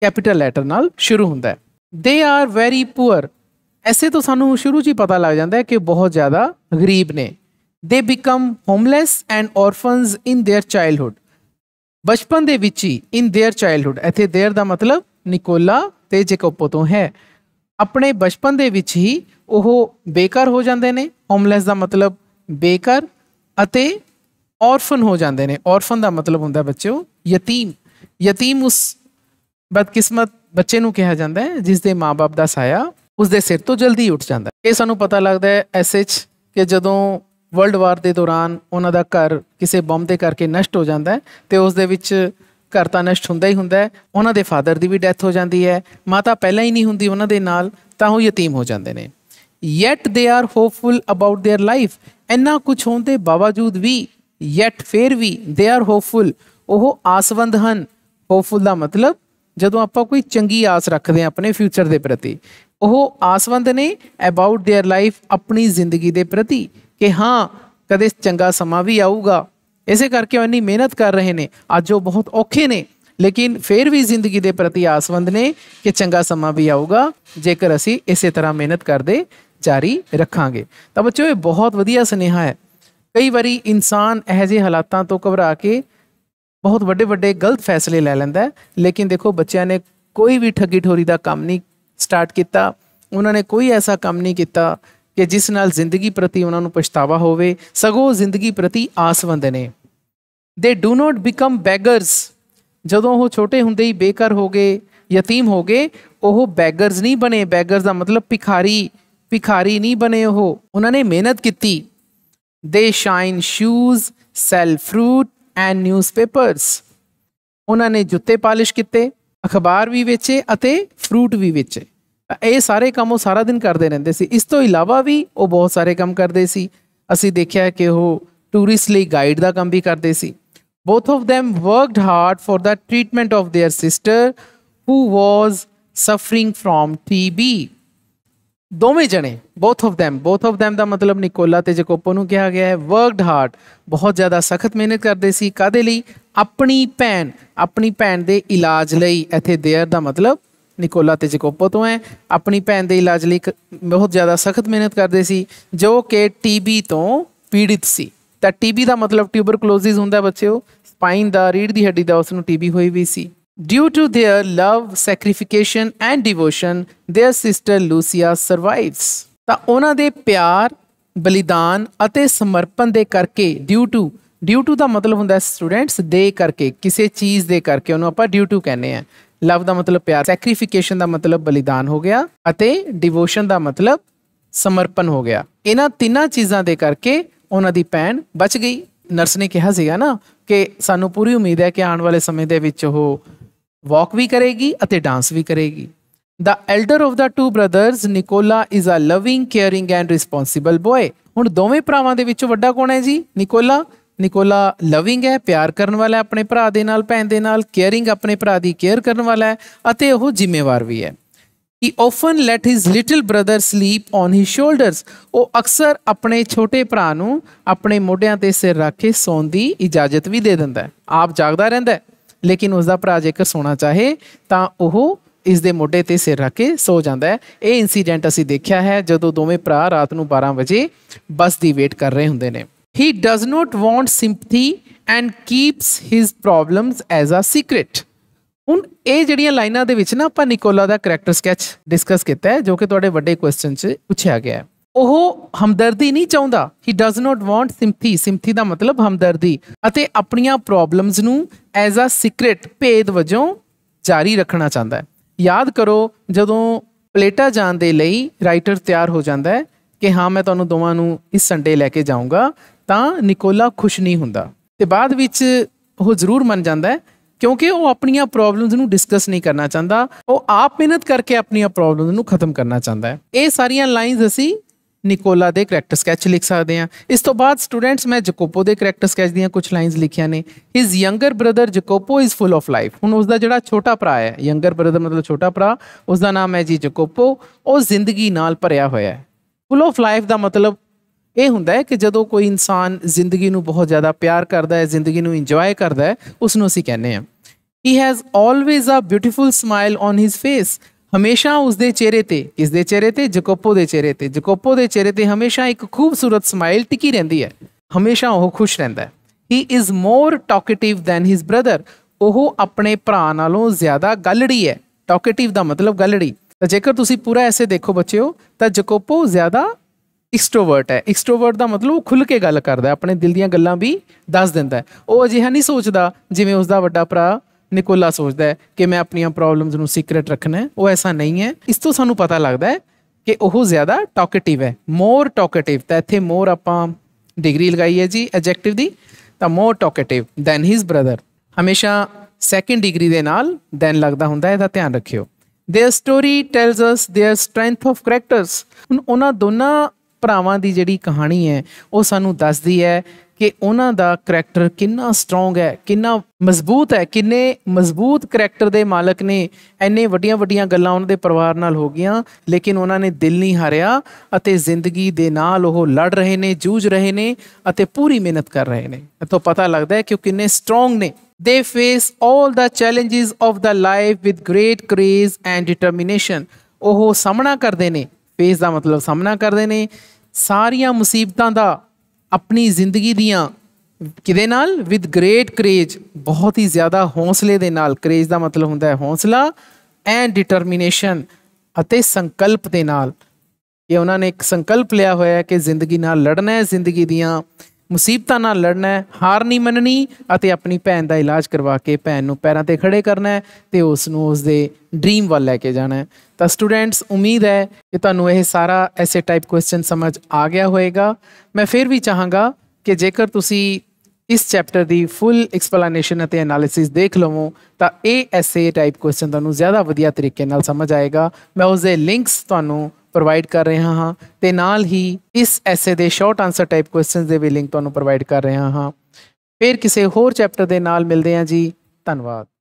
ਕੈਪੀਟਲ ਲੈਟਰ ਨਾਲ ਸ਼ੁਰੂ ਹੁੰਦਾ ਹੈ ਦੇ ਆਰ ਵੈਰੀ ਪੂਅਰ ਐਸੇ ਤੋਂ ਸਾਨੂੰ ਸ਼ੁਰੂ 'ਚ ਹੀ ਪਤਾ ਲੱਗ ਜਾਂਦਾ ਹੈ ਕਿ ਬਹੁਤ ਜ਼ਿਆਦਾ ਗਰੀਬ ਨੇ they become homeless and orphans in their childhood ਬਚਪਨ ਦੇ ਵਿੱਚ ਹੀ ਇਨ देयर ਚਾਈਲਡਹੂਡ ਇੱਥੇ देयर ਦਾ ਮਤਲਬ ਨਿਕੋਲਾ ਤੇ ਜੇਕੋਪੋ ਤੋਂ ਹੈ ਆਪਣੇ ਬਚਪਨ ਦੇ ਵਿੱਚ ਹੀ ਉਹ ਬੇਕਰ ਹੋ ਜਾਂਦੇ ਨੇ ਹੋਮਲੈਸ ਦਾ ਮਤਲਬ ਬੇਕਰ ਅਤੇ ਔਰਫਨ ਹੋ ਜਾਂਦੇ ਨੇ ਔਰਫਨ ਦਾ ਮਤਲਬ ਹੁੰਦਾ ਬੱਚਿਓ ਯਤੀਮ ਯਤੀਮ ਉਸ ਬਦਕਿਸਮਤ ਬੱਚੇ ਨੂੰ ਕਿਹਾ ਜਾਂਦਾ ਹੈ ਜਿਸ ਦੇ ਮਾਪੇ ਦਾ ਸਾਇਆ ਉਸ ਦੇ ਸਿਰ ਤੋਂ ਜਲਦੀ ਉੱਠ ਜਾਂਦਾ ਹੈ ਇਹ ਸਾਨੂੰ ਪਤਾ ਲੱਗਦਾ ਹੈ ਐਸਐਚ ਕਿ ਜਦੋਂ ਵਰਲਡ ਵਾਰ ਦੇ ਦੌਰਾਨ ਉਹਨਾਂ ਦਾ ਘਰ ਕਿਸੇ ਬੰਬ ਦੇ ਕਰਕੇ ਨਸ਼ਟ ਹੋ ਜਾਂਦਾ ਹੈ ਤੇ ਉਸ ਦੇ ਵਿੱਚ ਘਰ ਤਾਂ ਨਸ਼ਟ ਹੁੰਦਾ ਹੀ ਹੁੰਦਾ ਉਹਨਾਂ ਦੇ ਫਾਦਰ ਦੀ ਵੀ ਡੈਥ ਹੋ ਜਾਂਦੀ ਹੈ ਮਾਤਾ ਪਹਿਲਾਂ ਹੀ ਨਹੀਂ ਹੁੰਦੀ ਉਹਨਾਂ ਦੇ ਨਾਲ ਤਾਂ ਉਹ ਯਤੀਮ ਹੋ ਜਾਂਦੇ ਨੇ yet they are hopeful about their life ਇੰਨਾ ਕੁਝ ਹੋਣ ਦੇ ਬਾਵਜੂਦ ਵੀ ਯੈਟ ਫੇਰ ਵੀ ਦੇ ਆਰ ਹੋਪਫੁਲ ਉਹ ਆਸਵੰਦ ਹਨ ਹੋਪਫੁਲ ਦਾ ਮਤਲਬ ਜਦੋਂ ਆਪਾਂ ਕੋਈ ਚੰਗੀ ਆਸ ਰੱਖਦੇ ਆ ਆਪਣੇ ਫਿਊਚਰ ਦੇ ਪ੍ਰਤੀ ਉਹ ਆਸਵੰਦ ਨੇ ਅਬਾਊਟ देयर ਲਾਈਫ ਆਪਣੀ ਜ਼ਿੰਦਗੀ ਦੇ ਪ੍ਰਤੀ ਕਿ ਹਾਂ ਕਦੇ ਚੰਗਾ ਸਮਾਂ ਵੀ ਆਊਗਾ ਇਸੇ ਕਰਕੇ ਉਹ ਇੰਨੀ ਮਿਹਨਤ ਕਰ ਰਹੇ ਨੇ ਅੱਜ ਉਹ ਬਹੁਤ ਔਖੇ ਨੇ ਲੇਕਿਨ ਫਿਰ ਵੀ ਜ਼ਿੰਦਗੀ ਦੇ ਪ੍ਰਤੀ ਆਸਵੰਦ ਨੇ ਕਿ ਚੰਗਾ ਸਮਾਂ ਵੀ ਆਊਗਾ ਜੇਕਰ ਅਸੀਂ ਇਸੇ ਤਰ੍ਹਾਂ ਮਿਹਨਤ ਕਰਦੇ ਜਾਰੀ ਰੱਖਾਂਗੇ ਤਾਂ ਬੱਚਿਓ ਇਹ ਬਹੁਤ ਵਧੀਆ ਸੁਨੇਹਾ ਹੈ ਕਈ ਵਾਰੀ ਇਨਸਾਨ ਇਹੋ ਜਿਹੇ ਹਾਲਾਤਾਂ ਤੋਂ ਘਬਰਾ ਕੇ ਬਹੁਤ ਵੱਡੇ ਵੱਡੇ ਗਲਤ ਫੈਸਲੇ ਲੈ ਲੈਂਦਾ ਲੇਕਿਨ ਦੇਖੋ ਬੱਚਿਆਂ ਨੇ ਕੋਈ ਵੀ ਠੱਗੀ ਠੋਰੀ ਦਾ ਕੰਮ ਨਹੀਂ ਸਟਾਰਟ ਕੀਤਾ ਉਹਨਾਂ ਨੇ ਕੋਈ ਐਸਾ ਕੰਮ ਨਹੀਂ ਕੀਤਾ ਕਿ ਜਿਸ ਨਾਲ ਜ਼ਿੰਦਗੀ ਪ੍ਰਤੀ ਉਹਨਾਂ ਨੂੰ ਪਛਤਾਵਾ ਹੋਵੇ ਸਗੋਂ ਜ਼ਿੰਦਗੀ ਪ੍ਰਤੀ ਆਸਵੰਦ ਨੇ ਦੇ ਡੂ ਨਾਟ ਬਿਕਮ ਬੈਗਰਸ ਜਦੋਂ ਉਹ ਛੋਟੇ ਹੁੰਦੇ ਹੀ ਬੇਕਰ ਹੋ ਗਏ ਯਤੀਮ ਹੋ ਗਏ ਉਹ ਬੈਗਰਸ ਨਹੀਂ ਬਣੇ ਬੈਗਰਸ ਦਾ ਮਤਲਬ ਭਿਖਾਰੀ ਭਿਖਾਰੀ ਨਹੀਂ ਬਣੇ ਉਹ ਉਹਨਾਂ ਨੇ ਮਿਹਨਤ ਕੀਤੀ they shine shoes sell fruit and newspapers ਉਹਨਾਂ ਨੇ ਜੁੱਤੇ ਪਾਲਿਸ਼ ਕੀਤੇ ਅਖਬਾਰ ਵੀ ਵੇਚੇ ਅਤੇ ਫਰੂਟ ਵੀ ਵੇਚੇ ਇਹ ਸਾਰੇ ਕੰਮ ਉਹ ਸਾਰਾ ਦਿਨ ਕਰਦੇ ਰਹਿੰਦੇ ਸੀ ਇਸ ਤੋਂ ਇਲਾਵਾ ਵੀ ਉਹ ਬਹੁਤ ਸਾਰੇ ਕੰਮ ਕਰਦੇ ਸੀ ਅਸੀਂ ਦੇਖਿਆ ਕਿ ਉਹ ਟੂਰਿਸਟ ਲਈ ਗਾਈਡ ਦਾ ਕੰਮ ਵੀ ਕਰਦੇ ਸੀ both of them worked hard for the treatment of their sister who was suffering from TB ਦੋਵੇਂ ਜਣੇ both of them both of them ਦਾ ਮਤਲਬ ਨਿਕੋਲਾ ਤੇ ਜੈਕੋਪੋ ਨੂੰ ਕਿਹਾ ਗਿਆ ਹੈ ਵਰਕਡ ਹਾਰਡ ਬਹੁਤ ਜ਼ਿਆਦਾ ਸਖਤ ਮਿਹਨਤ ਕਰਦੇ ਸੀ ਕਾਦੇ ਲਈ ਆਪਣੀ ਭੈਣ ਆਪਣੀ ਭੈਣ ਦੇ ਇਲਾਜ ਲਈ ਇੱਥੇ देयर ਦਾ ਮਤਲਬ ਨਿਕੋਲਾ ਤੇ ਜਕੋਪੋ ਤੋਂ ਹੈ ਆਪਣੀ ਭੈਣ ਦੇ ਇਲਾਜ ਲਈ ਬਹੁਤ ਜ਼ਿਆਦਾ ਸਖਤ ਮਿਹਨਤ ਕਰਦੇ ਸੀ ਜੋ ਕਿ ਟੀਬੀ ਤੋਂ ਪੀੜਿਤ ਸੀ ਤਾਂ ਟੀਬੀ ਦਾ ਮਤਲਬ ਟਿਊਬਰਕਲੋਸਿਸ ਹੁੰਦਾ ਬੱਚਿਓ ਸਪਾਈਨ ਦਾ ਰੀੜ ਦੀ ਹੱਡੀ ਦਾ ਉਸ ਨੂੰ ਟੀਬੀ ਹੋਈ ਵੀ ਸੀ due to their love sacrification and devotion their sister Lucia survives ਤਾਂ ਉਹਨਾਂ ਦੇ ਪਿਆਰ ਬਲੀਦਾਨ ਅਤੇ ਸਮਰਪਣ ਦੇ ਕਰਕੇ ਡਿਊ ਟੂ ਡਿਊ ਟੂ ਦਾ ਮਤਲਬ ਹੁੰਦਾ ਸਟੂਡੈਂਟਸ ਦੇ ਕਰਕੇ ਕਿਸੇ ਚੀਜ਼ ਦੇ ਕਰਕੇ ਉਹਨੂੰ ਆਪਾਂ ਡਿਊ ਟੂ ਕਹਿੰਦੇ ਆ ਲਵ ਦਾ ਮਤਲਬ ਪਿਆਰ ਸੈਕਰੀਫਿਕੇਸ਼ਨ ਦਾ ਮਤਲਬ ਬਲੀਦਾਨ ਹੋ ਗਿਆ ਅਤੇ ਡਿਵੋਸ਼ਨ ਦਾ ਮਤਲਬ ਸਮਰਪਣ ਹੋ ਗਿਆ ਇਹਨਾਂ ਤਿੰਨਾਂ ਚੀਜ਼ਾਂ ਦੇ ਕਰਕੇ ਉਹਨਾਂ ਦੀ ਭੈਣ ਬਚ ਗਈ ਨਰਸ ਨੇ ਕਿਹਾ ਸੀਗਾ ਨਾ ਕਿ ਸਾਨੂੰ ਪੂਰੀ ਉਮੀਦ ਹੈ ਕਿ ਆਉਣ ਵਾਲੇ ਸਮੇਂ ਦੇ ਵਿੱਚ ਉਹ ਵਾਕ ਵੀ ਕਰੇਗੀ ਅਤੇ ਡਾਂਸ ਵੀ ਕਰੇਗੀ the elder of the two brothers Nicola is a loving caring and responsible boy ਹੁਣ ਦੋਵੇਂ ਭਰਾਵਾਂ ਦੇ ਵਿੱਚੋਂ ਵੱਡਾ ਕੌਣ ਹੈ ਜੀ ਨਿਕੋਲਾ ਨਿਕੋਲਾ ਲਵਿੰਗ ਹੈ ਪਿਆਰ ਕਰਨ ਵਾਲਾ ਹੈ ਆਪਣੇ ਭਰਾ ਦੇ ਨਾਲ ਭੈਣ ਦੇ ਨਾਲ ਕੇਅਰਿੰਗ ਆਪਣੇ ਭਰਾ ਦੀ ਕੇਅਰ ਕਰਨ ਵਾਲਾ ਹੈ ਅਤੇ ਉਹ ਜ਼ਿੰਮੇਵਾਰ ਵੀ ਹੈ he often let his little brother sleep on his shoulders ਉਹ ਅਕਸਰ ਆਪਣੇ ਛੋਟੇ ਭਰਾ ਨੂੰ ਆਪਣੇ ਮੋਢਿਆਂ ਤੇ ਸਿਰ ਰੱਖ ਕੇ ਸੌਣ ਦੀ ਇਜਾਜ਼ਤ ਵੀ ਦੇ ਦਿੰਦਾ ਹੈ ਆਪ ਜਾਗਦਾ ਰਹਿੰਦਾ ਹੈ ਲੇਕਿਨ ਉਸ ਦਾ ਭਰਾ ਜੇਕਰ ਸੌਣਾ ਚਾਹੇ ਤਾਂ ਉਹ ਇਸ ਦੇ ਮੋਢੇ ਤੇ ਸਿਰ ਰੱਖ ਕੇ ਸੌ ਜਾਂਦਾ ਹੈ ਇਹ ਇਨਸੀਡੈਂਟ ਅਸੀਂ ਦੇਖਿਆ ਹੈ ਜਦੋਂ ਦੋਵੇਂ ਭਰਾ ਰਾਤ ਨੂੰ 12 ਵਜੇ ਬੱਸ ਦੀ ਵੇਟ ਕਰ ਰਹੇ ਹੁੰਦੇ ਨੇ He does not want sympathy and keeps his problems as a secret. ਹੁਣ ਇਹ ਜਿਹੜੀਆਂ ਲਾਈਨਾਂ ਦੇ ਵਿੱਚ ਨਾ ਆਪਾਂ ਨਿਕੋਲਾ ਦਾ ਕੈਰੈਕਟਰ ਸਕੈਚ ਡਿਸਕਸ ਕੀਤਾ ਹੈ ਜੋ ਕਿ ਤੁਹਾਡੇ ਵੱਡੇ ਕੁਐਸਚਨ 'ਚ ਪੁੱਛਿਆ ਗਿਆ ਹੈ ਉਹ ਹਮਦਰਦੀ ਨਹੀਂ ਚਾਹੁੰਦਾ he does not want sympathy sympathy ਦਾ ਮਤਲਬ ਹਮਦਰਦੀ ਅਤੇ ਆਪਣੀਆਂ ਪ੍ਰੋਬਲਮਸ ਨੂੰ ਐਜ਼ ਅ ਸੀਕ੍ਰੇਟ ਭੇਦ ਵਜੋਂ ਜਾਰੀ ਰੱਖਣਾ ਚਾਹੁੰਦਾ ਹੈ ਯਾਦ ਕਰੋ ਜਦੋਂ ਪਲੇਟਾ ਜਾਣ ਦੇ ਲਈ ਰਾਈਟਰ ਤਿਆਰ ਹੋ ਜਾਂਦਾ ਹੈ ਕਿ ਹਾਂ ਮੈਂ ਤੁਹਾਨੂੰ ਦੋਵਾਂ ਨੂੰ ਇਸ ਸੰਡੇ ਲੈ ਕੇ ਜਾਊਂਗਾ ਤਾਂ ਨਿਕੋਲਾ ਖੁਸ਼ ਨਹੀਂ ਹੁੰਦਾ ਤੇ ਬਾਅਦ ਵਿੱਚ ਉਹ ਜ਼ਰੂਰ ਮੰਨ ਜਾਂਦਾ ਹੈ ਕਿਉਂਕਿ ਉਹ ਆਪਣੀਆਂ ਪ੍ਰੋਬਲਮਸ ਨੂੰ ਡਿਸਕਸ ਨਹੀਂ ਕਰਨਾ ਚਾਹੁੰਦਾ ਉਹ ਆਪ ਮਿਹਨਤ ਕਰਕੇ ਆਪਣੀਆਂ ਪ੍ਰੋਬਲਮਸ ਨੂੰ ਖਤਮ ਕਰਨਾ ਚਾਹੁੰਦਾ ਹੈ ਇਹ ਸਾਰੀਆਂ ਲਾਈਨਸ ਅਸੀਂ ਨਿਕੋਲਾ ਦੇ ਕੈਰੈਕਟਰ ਸਕੈਚ ਲਿਖ ਸਕਦੇ ਹਾਂ ਇਸ ਤੋਂ ਬਾਅਦ ਸਟੂਡੈਂਟਸ ਮੈਂ ਜਕੋਪੋ ਦੇ ਕੈਰੈਕਟਰ ਸਕੈਚ ਦੀਆਂ ਕੁਝ ਲਾਈਨਸ ਲਿਖੀਆਂ ਨੇ his younger brother Jacopo is full of life ਹੁਣ ਉਸ ਦਾ ਜਿਹੜਾ ਛੋਟਾ ਭਰਾ ਹੈ ਯੰਗਰ ਬ੍ਰਦਰ ਮਤਲਬ ਛੋਟਾ ਭਰਾ ਉਸ ਦਾ ਨਾਮ ਹੈ ਜੀ ਜਕੋਪੋ ਉਹ ਜ਼ਿੰਦਗੀ ਨਾਲ ਭਰਿਆ ਹੋਇਆ ਹੈ ਫੁੱਲ ਆਫ ਲਾਈਫ ਦਾ ਮਤਲਬ ਇਹ ਹੁੰਦਾ ਹੈ ਕਿ ਜਦੋਂ ਕੋਈ ਇਨਸਾਨ ਜ਼ਿੰਦਗੀ ਨੂੰ ਬਹੁਤ ਜ਼ਿਆਦਾ ਪਿਆਰ ਕਰਦਾ ਹੈ ਜ਼ਿੰਦਗੀ ਨੂੰ ਇੰਜੋਏ ਕਰਦਾ ਹੈ ਉਸ ਨੂੰ ਅਸੀਂ ਕਹਿੰਦੇ ਹਾਂ he has always a beautiful smile on his face ਹਮੇਸ਼ਾ ਉਸ ਦੇ ਚਿਹਰੇ ਤੇ ਕਿਸ ਦੇ ਚਿਹਰੇ ਤੇ ਜਕੋਪੋ ਦੇ ਚਿਹਰੇ ਤੇ ਜਕੋਪੋ ਦੇ ਚਿਹਰੇ ਤੇ ਹਮੇਸ਼ਾ ਇੱਕ ਖੂਬਸੂਰਤ ਸਮਾਈਲ ਟਿਕੀ ਰਹਿੰਦੀ ਹੈ ਹਮੇਸ਼ਾ ਉਹ ਖੁਸ਼ ਰਹਿੰਦਾ ਹੈ he is more talkative than his brother ਉਹ ਆਪਣੇ ਭਰਾ ਨਾਲੋਂ ਜ਼ਿਆਦਾ ਗੱਲੜੀ ਹੈ ਟਾਕੇਟਿਵ ਦਾ ਮਤਲਬ ਗੱਲੜੀ ਤਾਂ ਜੇਕਰ ਤੁਸੀਂ ਪੂਰਾ ਐਸੇ ਦੇਖੋ ਬੱਚਿਓ ਤਾਂ ਜਕੋਪੋ ਜ਼ਿਆਦਾ ਐਕਸਟ੍ਰੋਵਰਟ ਹੈ ਐਕਸਟ੍ਰੋਵਰਟ ਦਾ ਮਤਲਬ ਉਹ ਖੁੱਲ ਕੇ ਗੱਲ ਕਰਦਾ ਆਪਣੇ ਦਿਲ ਦੀਆਂ ਗੱਲਾਂ ਵੀ ਦੱਸ ਦਿੰਦਾ ਹੈ ਉਹ ਅਜਿਹਾ ਨਹੀਂ ਸੋਚਦਾ ਜਿਵੇਂ ਉਸ ਦਾ ਵੱਡਾ ਭਰਾ ਨਿਕੋਲਾ ਸੋਚਦਾ ਹੈ ਕਿ ਮੈਂ ਆਪਣੀਆਂ ਪ੍ਰੋਬਲਮਸ ਨੂੰ ਸੀਕ੍ਰੀਟ ਰੱਖਣਾ ਹੈ ਉਹ ਐਸਾ ਨਹੀਂ ਹੈ ਇਸ ਤੋਂ ਸਾਨੂੰ ਪਤਾ ਲੱਗਦਾ ਹੈ ਕਿ ਉਹ ਜ਼ਿਆਦਾ ਟਾਕੇਟਿਵ ਹੈ ਮੋਰ ਟਾਕੇਟਿਵ ਤਾਂ ਇੱਥੇ ਮੋਰ ਆਪਾਂ ਡਿਗਰੀ ਲਗਾਈ ਹੈ ਜੀ ਐਡਜੈਕਟਿਵ ਦੀ ਤਾਂ more talkative than his brother ਹਮੇਸ਼ਾ ਸੈਕੰਡ ਡਿਗਰੀ ਦੇ ਨਾਲ ਦੈਨ ਲੱਗਦਾ ਹੁੰਦਾ ਹੈ ਇਹਦਾ ਧਿਆਨ ਰੱਖਿਓ their story tells us their strength of characters ਉਹਨਾਂ ਦੋਨਾਂ ਭਰਾਵਾਂ ਦੀ ਜਿਹੜੀ ਕਹਾਣੀ ਹੈ ਉਹ ਸਾਨੂੰ ਦੱਸਦੀ ਹੈ ਕਿ ਉਹਨਾਂ ਦਾ ਕੈਰੈਕਟਰ ਕਿੰਨਾ ਸਟਰੋਂਗ ਹੈ ਕਿੰਨਾ ਮਜ਼ਬੂਤ ਹੈ ਕਿੰਨੇ ਮਜ਼ਬੂਤ ਕੈਰੈਕਟਰ ਦੇ ਮਾਲਕ ਨੇ ਐਨੇ ਵੱਡੀਆਂ ਵੱਡੀਆਂ ਗੱਲਾਂ ਉਹਨਾਂ ਦੇ ਪਰਿਵਾਰ ਨਾਲ ਹੋ ਗਈਆਂ ਲੇਕਿਨ ਉਹਨਾਂ ਨੇ ਦਿਲ ਨਹੀਂ ਹਾਰਿਆ ਅਤੇ ਜ਼ਿੰਦਗੀ ਦੇ ਨਾਲ ਉਹ ਲੜ ਰਹੇ ਨੇ ਜੂਝ ਰਹੇ ਨੇ ਅਤੇ ਪੂਰੀ ਮਿਹਨਤ ਕਰ ਰਹੇ ਨੇ ਇਤੋਂ ਪਤਾ ਲੱਗਦਾ ਹੈ ਕਿ ਉਹ ਕਿੰਨੇ ਸਟਰੋਂਗ ਨੇ they face 올 the challenges of the life with great courage and determination ਉਹ ਸਾਹਮਣਾ ਕਰਦੇ ਨੇ ਫੇਸ ਦਾ ਮਤਲਬ ਸਾਹਮਣਾ ਕਰਦੇ ਨੇ ਸਾਰੀਆਂ ਮੁਸੀਬਤਾਂ ਦਾ ਆਪਣੀ ਜ਼ਿੰਦਗੀ ਦੀਆਂ ਕਿਦੇ ਨਾਲ ਵਿਦ ਗ੍ਰੇਟ ਕਰੇਜ ਬਹੁਤ ਹੀ ਜ਼ਿਆਦਾ ਹੌਸਲੇ ਦੇ ਨਾਲ ਕਰੇਜ ਦਾ ਮਤਲਬ ਹੁੰਦਾ ਹੈ ਹੌਸਲਾ ਐਂਡ ਡਿਟਰਮੀਨੇਸ਼ਨ ਅਤੇ ਸੰਕਲਪ ਦੇ ਨਾਲ ਇਹ ਉਹਨਾਂ ਨੇ ਇੱਕ ਸੰਕਲਪ ਲਿਆ ਹੋਇਆ ਹੈ ਕਿ ਜ਼ਿੰਦਗੀ ਨਾਲ ਲੜਨਾ ਹੈ ਜ਼ਿੰਦਗੀ ਦੀਆਂ ਮੁਸੀਬਤਾਂ ਨਾਲ ਲੜਨਾ ਹੈ ਹਾਰ ਨਹੀਂ ਮੰਨਣੀ ਅਤੇ ਆਪਣੀ ਭੈਣ ਦਾ ਇਲਾਜ ਕਰਵਾ ਕੇ ਭੈਣ ਨੂੰ ਪੈਰਾਂ ਤੇ ਖੜੇ ਕਰਨਾ ਹੈ ਤੇ ਉਸ ਨੂੰ ਉਸ ਦੇ ਡ੍ਰੀਮ ਵੱਲ ਲੈ ਕੇ ਜਾਣਾ ਹੈ ਤਾਂ ਸਟੂਡੈਂਟਸ ਉਮੀਦ ਹੈ ਕਿ ਤੁਹਾਨੂੰ ਇਹ ਸਾਰਾ ਐਸੇ ਟਾਈਪ ਕੁਐਸਚਨ ਸਮਝ ਆ ਗਿਆ ਹੋਵੇਗਾ ਮੈਂ ਫਿਰ ਵੀ ਚਾਹਾਂਗਾ ਕਿ ਜੇਕਰ ਤੁਸੀਂ ਇਸ ਚੈਪਟਰ ਦੀ ਫੁੱਲ ਐਕਸਪਲੇਨੇਸ਼ਨ ਅਤੇ ਐਨਾਲਿਸਿਸ ਦੇਖ ਲਵੋ ਤਾਂ ਇਹ ਐਸੇ ਟਾਈਪ ਕੁਐਸਚਨ ਤੁਹਾਨੂੰ ਜ਼ਿਆਦਾ ਵਧੀਆ ਤਰੀਕੇ ਨਾਲ ਸਮਝ ਆਏਗਾ ਮੈਂ ਉਸ ਦੇ ਲਿੰਕਸ ਤੁਹਾਨੂੰ ਪ੍ਰੋਵਾਈਡ ਕਰ ਰਿਹਾ ਹਾਂ ਤੇ ਨਾਲ ਹੀ ਇਸ ਐਸੇ ਦੇ ਸ਼ਾਰਟ ਆਨਸਰ ਟਾਈਪ ਕੁਐਸਚਨਸ ਦੇ ਵੀ ਲਿੰਕ ਤੁਹਾਨੂੰ ਪ੍ਰੋਵਾਈਡ ਕਰ ਰਿਹਾ ਹਾਂ ਫਿਰ ਕਿਸੇ ਹੋਰ ਚੈਪਟਰ ਦੇ ਨਾਲ ਮਿਲਦੇ ਹਾਂ ਜੀ ਧੰਨਵਾਦ